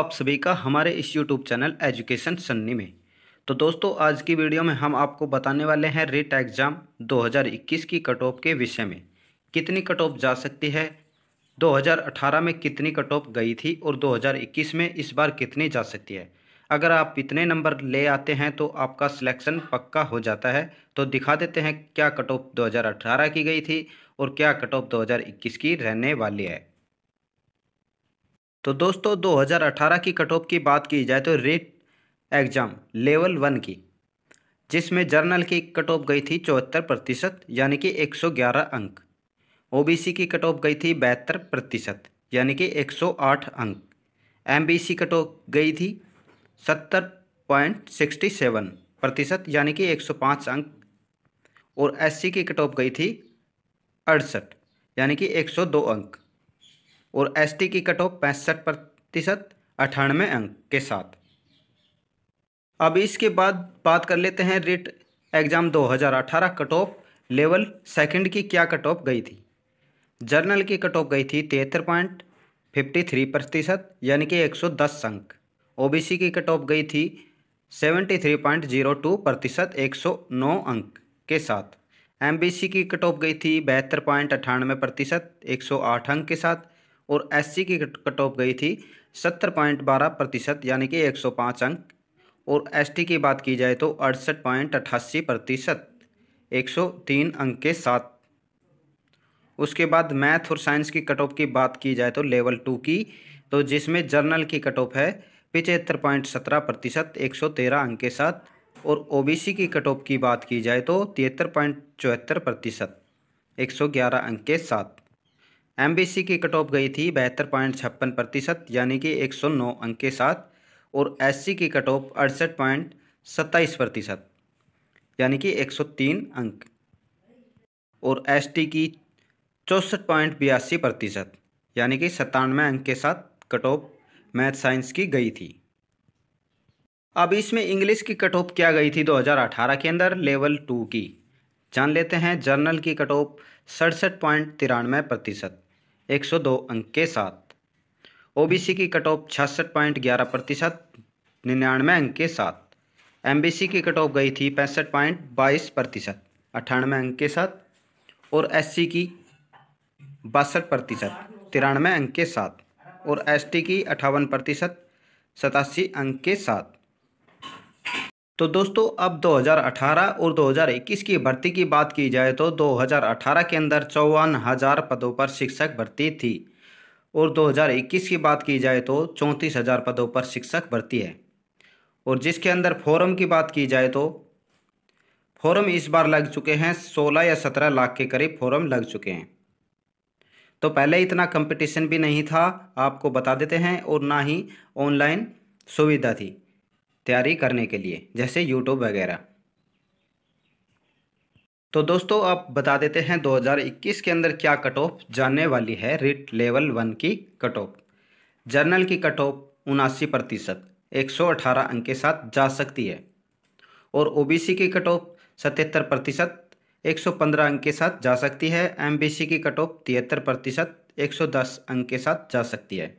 आप सभी का हमारे इस YouTube चैनल एजुकेशन सन्नी में तो दोस्तों आज की वीडियो में हम आपको बताने वाले हैं रिट एग्ज़ाम 2021 की कट ऑफ के विषय में कितनी कट ऑफ जा सकती है 2018 में कितनी कट ऑफ गई थी और 2021 में इस बार कितनी जा सकती है अगर आप इतने नंबर ले आते हैं तो आपका सिलेक्शन पक्का हो जाता है तो दिखा देते हैं क्या कट ऑफ दो की गई थी और क्या कट ऑफ दो की रहने वाली है तो दोस्तों 2018 की कट ऑफ की बात की जाए तो रेट एग्ज़ाम लेवल वन की जिसमें जर्नल की कट ऑफ गई थी चौहत्तर प्रतिशत यानी कि 111 अंक ओबीसी की कट ऑफ गई थी बहत्तर प्रतिशत यानी कि 108 अंक एमबीसी कट ऑफ गई थी सत्तर पॉइंट सिक्सटी सेवन प्रतिशत यानी कि 105 अंक और एससी की कट ऑफ गई थी अड़सठ यानी कि 102 अंक और एसटी की कट ऑफ पैंसठ प्रतिशत अठानवे अंक के साथ अब इसके बाद बात कर लेते हैं REET exam 2018 cut off level second की क्या कट ऑफ गई थी जर्नल की कट ऑफ गई थी तिहत्तर पॉइंट फिफ्टी थ्री प्रतिशत यानी कि एक सौ दस अंक सी की कट ऑफ गई थी seventy three point zero two प्रतिशत एक सौ नौ अंक के साथ सी की कट ऑफ गई थी बहत्तर पॉइंट अट्ठानवे प्रतिशत एक सौ आठ अंक के साथ और एससी की कट ऑफ गई थी सत्तर पॉइंट बारह प्रतिशत यानी कि एक सौ पाँच अंक और एसटी की बात की जाए तो अड़सठ पॉइंट अट्ठासी प्रतिशत एक सौ तीन अंक के साथ उसके बाद मैथ और साइंस की कट ऑफ की बात की जाए तो लेवल टू की तो जिसमें जर्नल की कट ऑफ है पिचहत्तर पॉइंट सत्रह प्रतिशत एक सौ तेरह अंक के साथ और ओबीसी की कट ऑफ की बात की जाए तो तिहत्तर पॉइंट चौहत्तर प्रतिशत एक सौ ग्यारह अंक के साथ एम की कट ऑफ गई थी बहत्तर पॉइंट छप्पन प्रतिशत यानी कि एक सौ नौ अंक के साथ और एस की कट ऑफ अड़सठ पॉइंट सत्ताईस प्रतिशत यानी कि एक सौ तीन अंक और एस की चौंसठ पॉइंट बयासी प्रतिशत यानी कि सत्तानवे अंक के साथ कट ऑफ मैथ साइंस की गई थी अब इसमें इंग्लिश की कट ऑफ क्या गई थी 2018 के अंदर लेवल टू की जान लेते हैं जर्नल की कट ऑफ सड़सठ पॉइंट तिरानवे प्रतिशत 102 अंक के साथ ओबीसी की कट ऑफ छियासठ पॉइंट ग्यारह प्रतिशत निन्यानवे अंक के साथ एमबीसी की कट ऑफ गई थी पैंसठ पॉइंट बाईस प्रतिशत अट्ठानवे अंक के साथ और एससी की बासठ प्रतिशत तिरानवे अंक के साथ और एसटी की अठावन प्रतिशत सतासी अंक के साथ तो दोस्तों अब 2018 और 2021 की भर्ती की बात की जाए तो 2018 के अंदर चौवन हज़ार पदों पर शिक्षक भर्ती थी और 2021 की बात की जाए तो चौंतीस हज़ार पदों पर शिक्षक भर्ती है और जिसके अंदर फोरम की बात की जाए तो फोरम इस बार लग चुके हैं 16 या 17 लाख के करीब फोरम लग चुके हैं तो पहले इतना कंपटीशन भी नहीं था आपको बता देते हैं और ना ही ऑनलाइन सुविधा थी तैयारी करने के लिए जैसे यूट्यूब वगैरह तो दोस्तों आप बता देते हैं 2021 के अंदर क्या कट ऑफ जानने वाली है रिट लेवल वन की कट ऑफ जर्नल की कट ऑफ उनासी प्रतिशत एक अंक के साथ जा सकती है और ओबीसी की कट ऑफ सतहत्तर प्रतिशत एक अंक के साथ जा सकती है एमबीसी की कट ऑफ तिहत्तर प्रतिशत एक अंक के साथ जा सकती है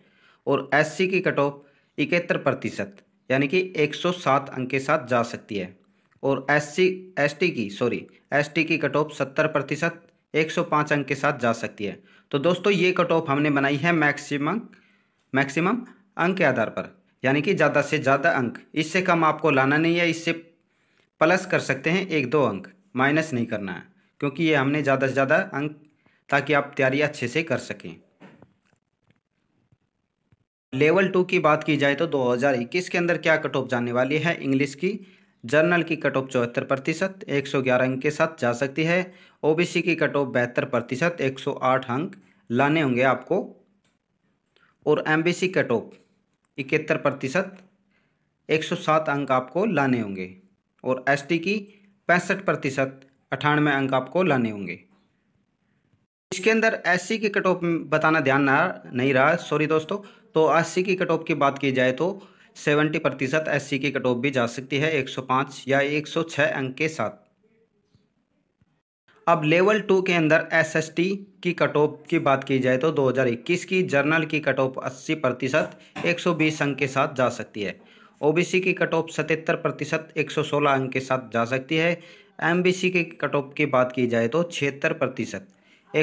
और एससी की कट ऑफ इकहत्तर प्रतिशत यानी कि 107 अंक के साथ जा सकती है और एस सी एस टी की सॉरी एस टी की कट ऑफ सत्तर प्रतिशत एक अंक के साथ जा सकती है तो दोस्तों ये कट ऑफ हमने बनाई है मैक्सिमम मैक्सिमम अंक के आधार पर यानी कि ज़्यादा से ज़्यादा अंक इससे कम आपको लाना नहीं है इससे प्लस कर सकते हैं एक दो अंक माइनस नहीं करना है क्योंकि ये हमने ज़्यादा से ज़्यादा अंक ताकि आप तैयारी अच्छे से कर सकें लेवल टू की बात की जाए तो 2021 के अंदर क्या कट ऑफ जाने वाली है इंग्लिश की जर्नल की कट ऑफ चौहत्तर प्रतिशत एक अंक के साथ जा सकती है ओबीसी की कट ऑफ बहत्तर प्रतिशत एक अंक लाने होंगे आपको और एमबीसी कट ऑफ इकहत्तर प्रतिशत एक अंक आपको लाने होंगे और एसटी की पैंसठ प्रतिशत अठानवे अंक आपको लाने होंगे इसके अंदर एससी की कट ऑफ बताना ध्यान ना नहीं रहा सॉरी दोस्तों तो एस की कट ऑफ की बात की जाए तो सेवेंटी प्रतिशत एस की कट ऑफ भी जा सकती है 105 या 106 अंक के साथ अब लेवल टू के अंदर एस की कट ऑफ की बात की जाए तो 2021 की जर्नल की कट ऑफ अस्सी प्रतिशत एक अंक के साथ जा सकती है ओबीसी की कट ऑफ सतहत्तर प्रतिशत एक अंक के साथ जा सकती है एमबीसी की कट ऑफ की बात की जाए तो छिहत्तर प्रतिशत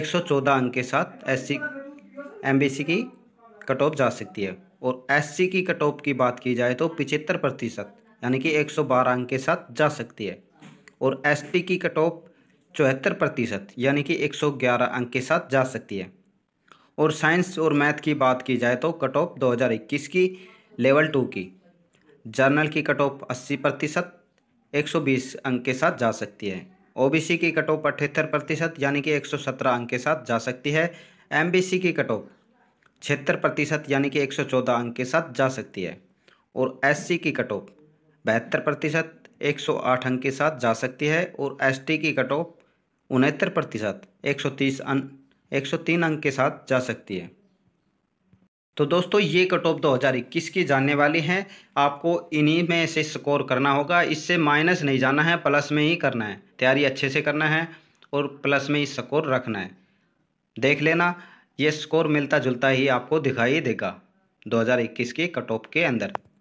एक अंक के साथ एस सी की कट ऑफ जा सकती है और एससी की कट ऑफ की बात की जाए तो पिचहत्तर प्रतिशत यानी कि 112 अंक के साथ जा सकती है और एसटी की कट ऑफ चौहत्तर प्रतिशत यानी कि 111 अंक के साथ जा सकती है और साइंस और मैथ की बात की जाए तो कट ऑफ दो की लेवल टू की जर्नल की कट ऑफ अस्सी प्रतिशत एक अंक के साथ जा सकती है ओबीसी की कट ऑफ अठहत्तर प्रतिशत यानी कि 117 अंक के साथ जा सकती है एमबीसी की कट ऑफ छिहत्तर प्रतिशत यानी कि 114 अंक के साथ जा सकती है और एससी की कट ऑफ बहत्तर प्रतिशत एक अंक के साथ जा सकती है और एसटी की कट ऑफ उनहत्तर प्रतिशत अं, एक सौ तीन अंक के साथ जा सकती है तो दोस्तों ये कट ऑफ इक्कीस की जानने वाली है आपको इन्हीं में से स्कोर करना होगा इससे माइनस नहीं जाना है प्लस में ही करना है तैयारी अच्छे से करना है और प्लस में ही स्कोर रखना है देख लेना ये स्कोर मिलता जुलता ही आपको दिखाई देगा 2021 के कट ऑफ के अंदर